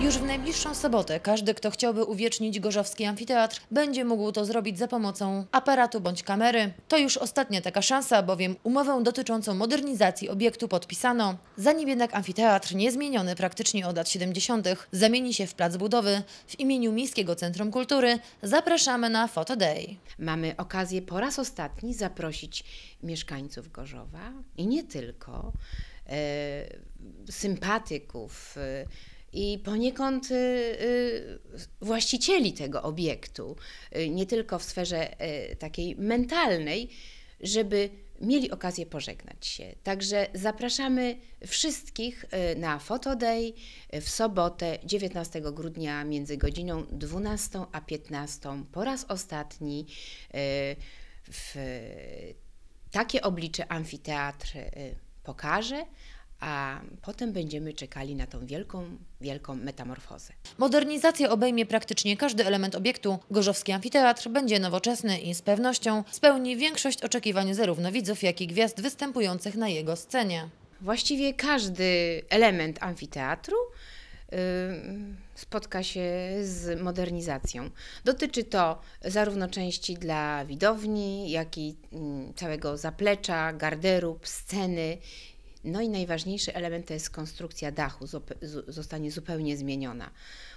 Już w najbliższą sobotę każdy, kto chciałby uwiecznić Gorzowski Amfiteatr, będzie mógł to zrobić za pomocą aparatu bądź kamery. To już ostatnia taka szansa, bowiem umowę dotyczącą modernizacji obiektu podpisano. Zanim jednak amfiteatr, niezmieniony praktycznie od lat 70., zamieni się w plac budowy, w imieniu Miejskiego Centrum Kultury zapraszamy na Photo Day. Mamy okazję po raz ostatni zaprosić mieszkańców Gorzowa i nie tylko, e, sympatyków, e, i poniekąd y, y, właścicieli tego obiektu, y, nie tylko w sferze takiej mentalnej, żeby mieli okazję pożegnać się. Także zapraszamy wszystkich na Fotodej w sobotę 19 grudnia między godziną 12 a 15 po raz ostatni w takie oblicze amfiteatr pokaże, a potem będziemy czekali na tą wielką, wielką metamorfozę. Modernizacja obejmie praktycznie każdy element obiektu. Gorzowski Amfiteatr będzie nowoczesny i z pewnością spełni większość oczekiwań zarówno widzów, jak i gwiazd występujących na jego scenie. Właściwie każdy element amfiteatru spotka się z modernizacją. Dotyczy to zarówno części dla widowni, jak i mm, całego zaplecza, garderób, sceny no i najważniejszy element to jest konstrukcja dachu, zostanie zupełnie zmieniona.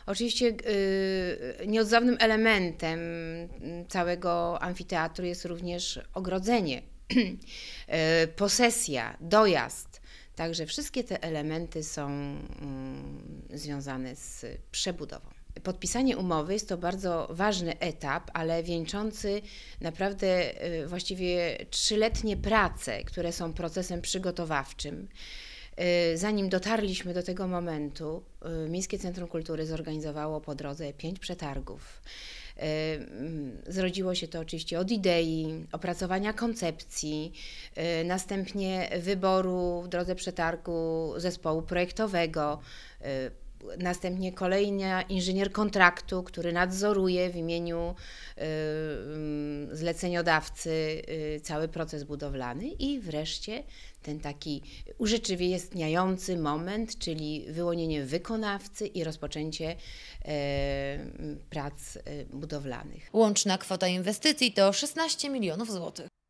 Oczywiście y, nieodzownym elementem mm, całego amfiteatru jest również ogrodzenie, y, posesja, dojazd. Także wszystkie te elementy są mm, związane z przebudową. Podpisanie umowy jest to bardzo ważny etap, ale wieńczący naprawdę y, właściwie trzyletnie prace, które są procesem przygotowawczym. Y, zanim dotarliśmy do tego momentu, y, Miejskie Centrum Kultury zorganizowało po drodze pięć przetargów. Mm, zrodziło się to oczywiście od idei, opracowania koncepcji, następnie wyboru w drodze przetargu zespołu projektowego, Następnie kolejny inżynier kontraktu, który nadzoruje w imieniu y, mm, zleceniodawcy y, cały proces budowlany i wreszcie ten taki urzeczywistniający moment, czyli wyłonienie wykonawcy i rozpoczęcie e, prac e, budowlanych. Łączna kwota inwestycji to 16 milionów złotych.